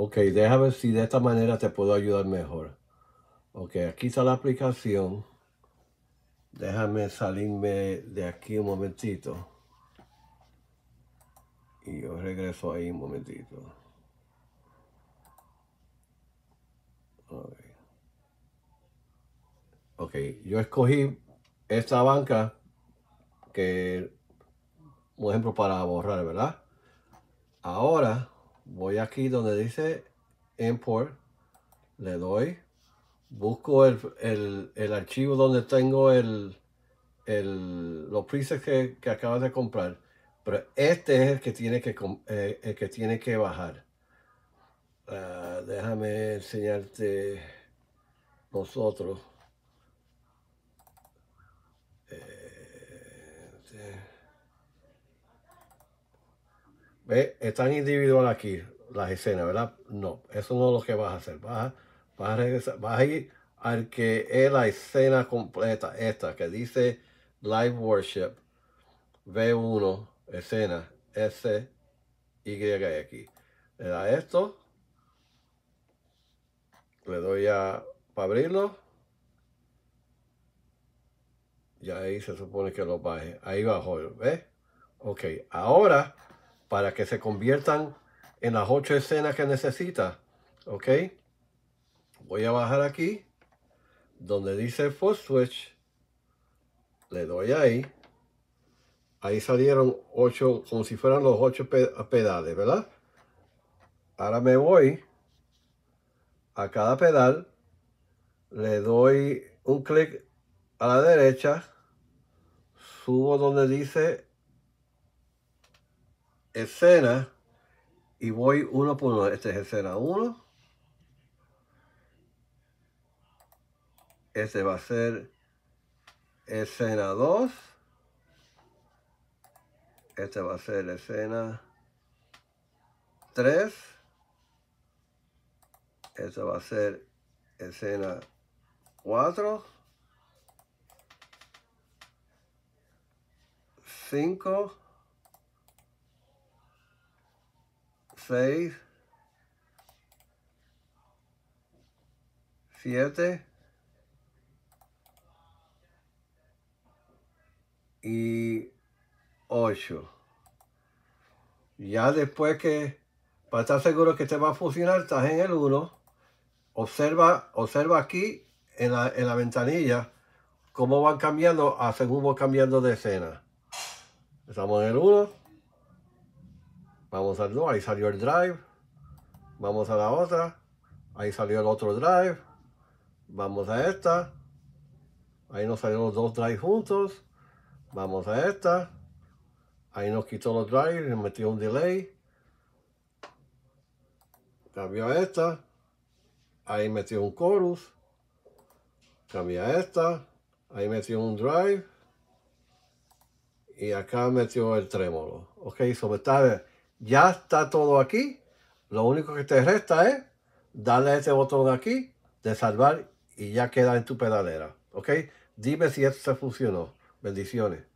Ok, déjame ver si de esta manera te puedo ayudar mejor. Ok, aquí está la aplicación. Déjame salirme de aquí un momentito. Y yo regreso ahí un momentito. Ok, yo escogí esta banca que, por ejemplo, para borrar, ¿verdad? Ahora voy aquí donde dice import, le doy, busco el, archivo donde tengo el, los presets que, acabas de comprar, pero este es el que tiene que, eh, el que, tiene que bajar. Ah, déjame enseñarte nosotros. Ve, están individual aquí las escenas, ¿verdad? No, eso no es lo que vas a hacer. Vas a, vas ir al que es la escena completa, esta que dice Live Worship, V1, escena, S, Y aquí. Le da esto. Le doy a para abrirlo. Y ahí se supone que lo baje. Ahí bajó, ¿ves? Ok, ahora para que se conviertan en las ocho escenas que necesita. ¿Ok? Voy a bajar aquí, donde dice Full Switch. Le doy ahí. Ahí salieron ocho, como si fueran los ocho pedales, ¿verdad? Ahora me voy a cada pedal. Le doy un clic a la derecha. Subo donde dice escena y voy uno por uno. Esta es escena 1. Este va a ser escena 2. esta va a ser escena 3. Esta va a ser escena 4. 5. 6, 7 y 8. Ya después que, para estar seguro que te este va a funcionar, estás en el 1. Observa, observa aquí en la, ventanilla cómo van cambiando a según vos cambiando de escena. Estamos en el 1. Vamos al ahí salió el drive. Vamos a la otra. Ahí salió el otro drive. Vamos a esta. Ahí nos salieron los dos drives juntos. Vamos a esta. Ahí nos quitó los drives, nos metió un delay. Cambió a esta. Ahí metió un chorus. Cambió a esta. Ahí metió un drive. Y acá metió el trémolo. Ok, sobre esta ya está todo aquí. Lo único que te resta es darle ese este botón aquí de salvar y ya queda en tu pedalera. ¿Ok? Dime si esto se funcionó. Bendiciones.